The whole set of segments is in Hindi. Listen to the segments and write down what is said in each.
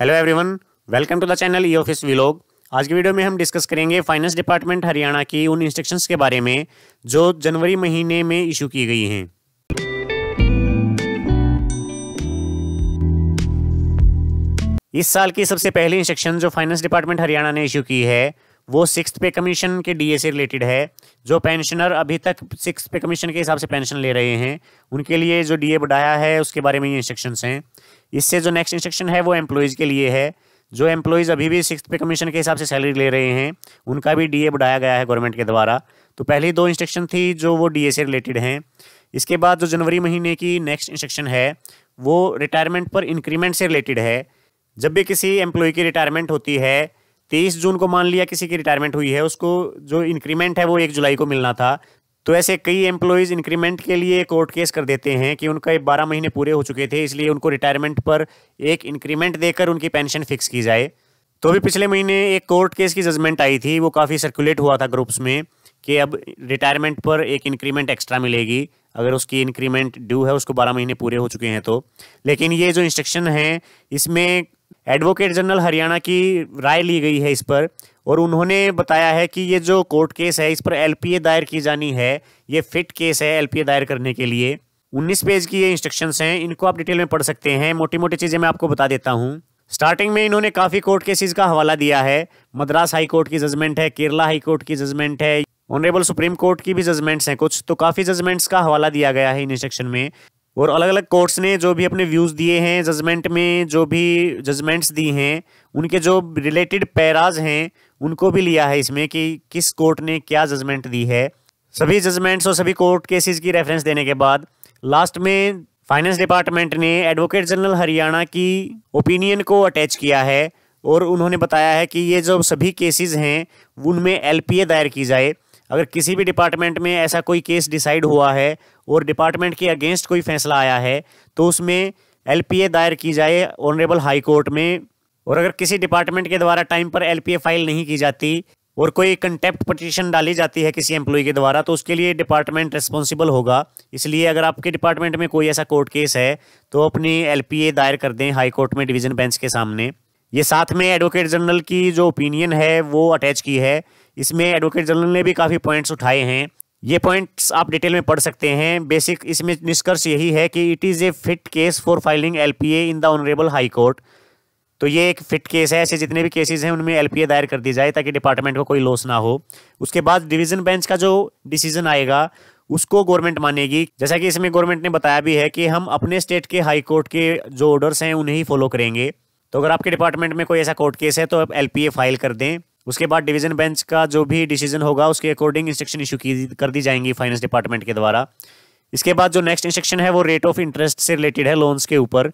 hello everyone welcome to the channel E office vlog आज की वीडियो में हम डिस्कस करेंगे फाइनेंस डिपार्टमेंट हरियाणा की उन इंस्ट्रक्शंस के बारे में जो जनवरी महीने में इशू की गई हैं इस साल की सबसे पहली इंस्ट्रक्शन जो फाइनेंस डिपार्टमेंट हरियाणा ने इशू की है वो सिक्स पे कमीशन के डी से रिलेटेड है जो पेंशनर अभी तक सिक्स पे कमीशन के हिसाब से पेंशन ले रहे हैं उनके लिए जो ए बढ़ाया है उसके बारे में ये इंस्ट्रक्शंस हैं इससे जो नेक्स्ट इंस्ट्रक्शन है वो एम्प्लॉयज़ के लिए है जो एम्प्लॉयज़ अभी भी सिक्स पे कमीशन के हिसाब से सैलरी ले रहे हैं उनका भी डी बढ़ाया गया है गवर्नमेंट के द्वारा तो पहली दो इंस्ट्रक्शन थी जो वो डी से रिलेटेड हैं इसके बाद जो जनवरी महीने की नेक्स्ट इंस्ट्रक्शन है वो रिटायरमेंट पर इंक्रीमेंट से रिलेटेड है जब भी किसी एम्प्लॉय की रिटायरमेंट होती है तेईस जून को मान लिया किसी की रिटायरमेंट हुई है उसको जो इंक्रीमेंट है वो एक जुलाई को मिलना था तो ऐसे कई एम्प्लॉयज़ इंक्रीमेंट के लिए कोर्ट केस कर देते हैं कि उनका बारह महीने पूरे हो चुके थे इसलिए उनको रिटायरमेंट पर एक इंक्रीमेंट देकर उनकी पेंशन फिक्स की जाए तो अभी पिछले महीने एक कोर्ट केस की जजमेंट आई थी वो काफ़ी सर्कुलेट हुआ था ग्रुप्स में कि अब रिटायरमेंट पर एक इंक्रीमेंट एक्स्ट्रा मिलेगी अगर उसकी इंक्रीमेंट ड्यू है उसको बारह महीने पूरे हो चुके हैं तो लेकिन ये जो इंस्ट्रक्शन है इसमें एडवोकेट जनरल हरियाणा की राय ली गई है इस पर और उन्होंने बताया है कि ये जो कोर्ट केस है इस पर एलपीए दायर की जानी है ये फिट केस है एलपीए दायर करने के लिए 19 पेज की ये इंस्ट्रक्शंस हैं इनको आप डिटेल में पढ़ सकते हैं मोटी मोटी चीज़ें मैं आपको बता देता हूँ स्टार्टिंग में इन्होंने काफ़ी कोर्ट केसेस का हवाला दिया है मद्रास हाई कोर्ट की जजमेंट है केरला हाई कोर्ट की जजमेंट है ऑनरेबल सुप्रीम कोर्ट की भी जजमेंट्स हैं कुछ तो काफ़ी जजमेंट्स का हवाला दिया गया है इन इंस्ट्रक्शन में और अलग अलग कोर्ट्स ने जो भी अपने व्यूज़ दिए हैं जजमेंट में जो भी जजमेंट्स दी हैं उनके जो रिलेटेड पैराज हैं उनको भी लिया है इसमें कि किस कोर्ट ने क्या जजमेंट दी है सभी जजमेंट्स और सभी कोर्ट केसेस की रेफरेंस देने के बाद लास्ट में फाइनेंस डिपार्टमेंट ने एडवोकेट जनरल हरियाणा की ओपिनियन को अटैच किया है और उन्होंने बताया है कि ये जो सभी केसेस हैं उनमें एल दायर की जाए अगर किसी भी डिपार्टमेंट में ऐसा कोई केस डिसाइड हुआ है और डिपार्टमेंट के अगेंस्ट कोई फैसला आया है तो उसमें एल दायर की जाए ऑनरेबल हाई कोर्ट में और अगर किसी डिपार्टमेंट के द्वारा टाइम पर एल फाइल नहीं की जाती और कोई कंटेप्ट पटिशन डाली जाती है किसी एम्प्लॉय के द्वारा तो उसके लिए डिपार्टमेंट रिस्पॉन्सिबल होगा इसलिए अगर आपके डिपार्टमेंट में कोई ऐसा कोर्ट केस है तो अपनी एल दायर कर दें हाई कोर्ट में डिवीज़न बेंच के सामने ये साथ में एडवोकेट जनरल की जो ओपिनियन है वो अटैच की है इसमें एडवोकेट जनरल ने भी काफ़ी पॉइंट्स उठाए हैं ये पॉइंट्स आप डिटेल में पढ़ सकते हैं बेसिक इसमें निष्कर्ष यही है कि it is a fit case for filing L in the honourable high court तो ये एक फिट केस है ऐसे जितने भी केसेस हैं उनमें एलपीए दायर कर दी जाए ताकि डिपार्टमेंट को कोई लॉस ना हो उसके बाद डिवीज़न बेंच का जो डिसीजन आएगा उसको गवर्नमेंट मानेगी जैसा कि इसमें गवर्नमेंट ने बताया भी है कि हम अपने स्टेट के हाई कोर्ट के जो ऑर्डर्स हैं उन्हें ही फॉलो करेंगे तो अगर आपके डिपार्टमेंट में कोई ऐसा कोर्ट केस है तो आप एल फाइल कर दें उसके बाद डिवीजन बेंच का जो भी डिसीजन होगा उसके अकॉर्डिंग इंस्ट्रक्शन इशू की कर दी जाएंगी फाइनेंस डिपार्टमेंट के द्वारा इसके बाद जो नेक्स्ट इंस्ट्रक्शन है वो रेट ऑफ इंटरेस्ट से रिलेटेड है लोन्स के ऊपर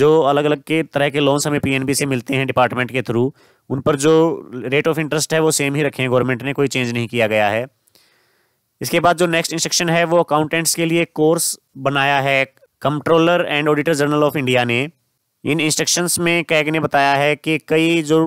जो अलग अलग के तरह के लोन्स हमें पीएनबी से मिलते हैं डिपार्टमेंट के थ्रू उन पर जो रेट ऑफ इंटरेस्ट है वो सेम ही रखे हैं गवर्नमेंट ने कोई चेंज नहीं किया गया है इसके बाद जो नेक्स्ट इंस्ट्रक्शन है वो अकाउंटेंट्स के लिए कोर्स बनाया है controller and auditor general of India ने इन इंस्ट्रक्शंस में कैग ने बताया है कि कई जो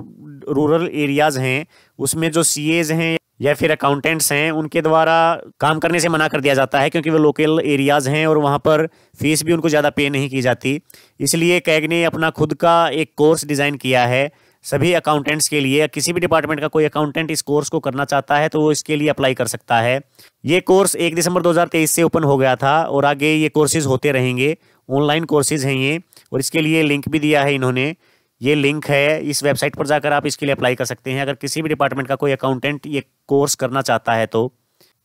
रूरल एरियाज़ हैं उसमें जो सी हैं या फिर अकाउंटेंट्स हैं उनके द्वारा काम करने से मना कर दिया जाता है क्योंकि वो लोकल एरियाज़ हैं और वहाँ पर फीस भी उनको ज़्यादा पे नहीं की जाती इसलिए कैग ने अपना खुद का एक कोर्स डिज़ाइन किया है सभी अकाउंटेंट्स के लिए किसी भी डिपार्टमेंट का कोई अकाउंटेंट इस कोर्स को करना चाहता है तो वो इसके लिए अप्लाई कर सकता है ये कोर्स एक दिसंबर 2023 से ओपन हो गया था और आगे ये कोर्सेज होते रहेंगे ऑनलाइन कोर्सेज हैं ये और इसके लिए लिंक भी दिया है इन्होंने ये लिंक है इस वेबसाइट पर जाकर आप इसके लिए अप्लाई कर सकते हैं अगर किसी भी डिपार्टमेंट का कोई अकाउंटेंट ये कोर्स करना चाहता है तो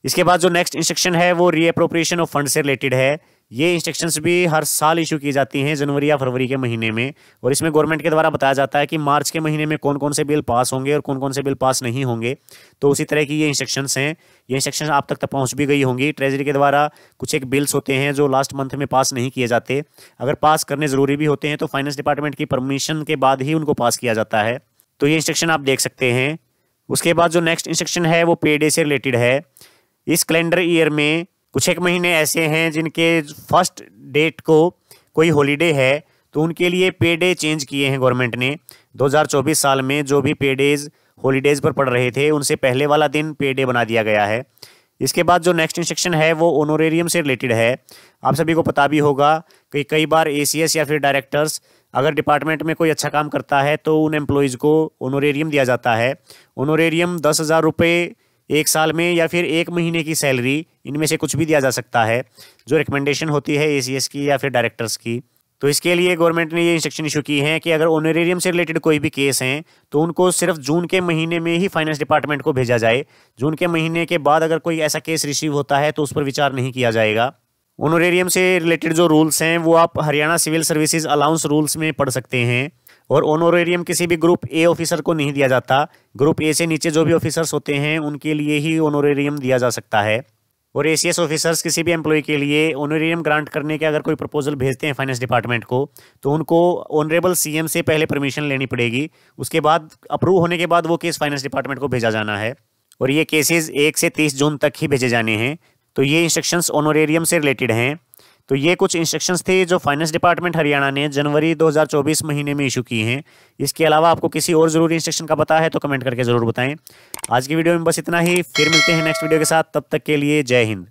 इसके बाद जो नेक्स्ट इंस्ट्रक्शन है वो रीअप्रोप्रिएशन ऑफ फंड से रिलेटेड है ये इंस्ट्रक्शंस भी हर साल इशू की जाती हैं जनवरी या फरवरी के महीने में और इसमें गवर्नमेंट के द्वारा बताया जाता है कि मार्च के महीने में कौन कौन से बिल पास होंगे और कौन कौन से बिल पास नहीं होंगे तो उसी तरह की ये इंस्ट्रक्शंस हैं ये इंस्ट्रक्शन आप तक तक पहुँच भी गई होंगी ट्रेजरी के द्वारा कुछ एक बिल्स होते हैं जो लास्ट मंथ में पास नहीं किए जाते अगर पास करने ज़रूरी भी होते हैं तो फाइनेंस डिपार्टमेंट की परमिशन के बाद ही उनको पास किया जाता है तो ये इंस्ट्रक्शन आप देख सकते हैं उसके बाद जो नेक्स्ट इंस्ट्रक्शन है वो पे डे से रिलेटेड है इस कैलेंडर ईयर में कुछ एक महीने ऐसे हैं जिनके फर्स्ट डेट को कोई हॉलीडे है तो उनके लिए पे डे चेंज किए हैं गवर्नमेंट ने 2024 साल में जो भी पे डेज हॉलीडेज़ पर पड़ रहे थे उनसे पहले वाला दिन पे डे बना दिया गया है इसके बाद जो नेक्स्ट इंस्ट्रक्शन है वो ओनोरेरियम से रिलेटेड है आप सभी को पता भी होगा कि कई बार ए या फिर डायरेक्टर्स अगर डिपार्टमेंट में कोई अच्छा काम करता है तो उन एम्प्लॉयज़ को ओनोरेरियम दिया जाता है ओनोरेरियम दस हज़ार रुपये एक साल में या फिर एक महीने की सैलरी इनमें से कुछ भी दिया जा सकता है जो रिकमेंडेशन होती है ए की या फिर डायरेक्टर्स की तो इसके लिए गवर्नमेंट ने ये इंस्ट्रक्शन इशू की है कि अगर ओनरेरियम से रिलेटेड कोई भी केस हैं तो उनको सिर्फ जून के महीने में ही फाइनेंस डिपार्टमेंट को भेजा जाए जून के महीने के बाद अगर कोई ऐसा केस रिसीव होता है तो उस पर विचार नहीं किया जाएगा ऑनरेरियम से रिलेटेड जो रूल्स हैं वो आप Haryana civil services allowance rules में पढ़ सकते हैं और ऑनोरेरियम किसी भी ग्रुप ए ऑफिसर को नहीं दिया जाता ग्रुप ए से नीचे जो भी ऑफिसर्स होते हैं उनके लिए ही ऑनोरेरियम दिया जा सकता है और ए ऑफिसर्स किसी भी एम्प्लॉय के लिए ऑनोरेरियम ग्रांट करने के अगर कोई प्रपोजल भेजते हैं फाइनेंस डिपार्टमेंट को तो उनको ऑनरेबल सी से पहले परमिशन लेनी पड़ेगी उसके बाद अप्रूव होने के बाद वो केस फाइनेंस डिपार्टमेंट को भेजा जाना है और ये केसेज एक से तीस जून तक ही भेजे जाने हैं तो ये इंस्ट्रक्शंस ऑनोरेरियम से रिलेटेड हैं तो ये कुछ इंस्ट्रक्शंस थे जो फाइनेंस डिपार्टमेंट हरियाणा ने जनवरी 2024 महीने में इशू की हैं इसके अलावा आपको किसी और ज़रूरी इंस्ट्रक्शन का पता है तो कमेंट करके ज़रूर बताएं आज की वीडियो में बस इतना ही फिर मिलते हैं नेक्स्ट वीडियो के साथ तब तक के लिए जय हिंद